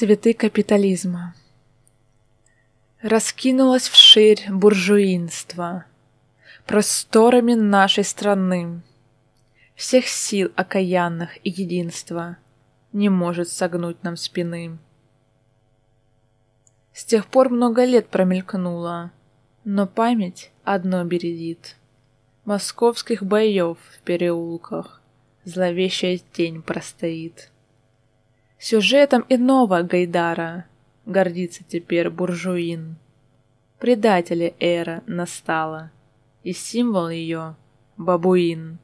Цветы капитализма Раскинулось вширь буржуинство Просторами нашей страны. Всех сил окаянных и единства Не может согнуть нам спины. С тех пор много лет промелькнуло, Но память одно бередит. Московских боев в переулках Зловещая тень простоит. Сюжетом иного Гайдара гордится теперь буржуин. Предатели эра настала, и символ ее — бабуин.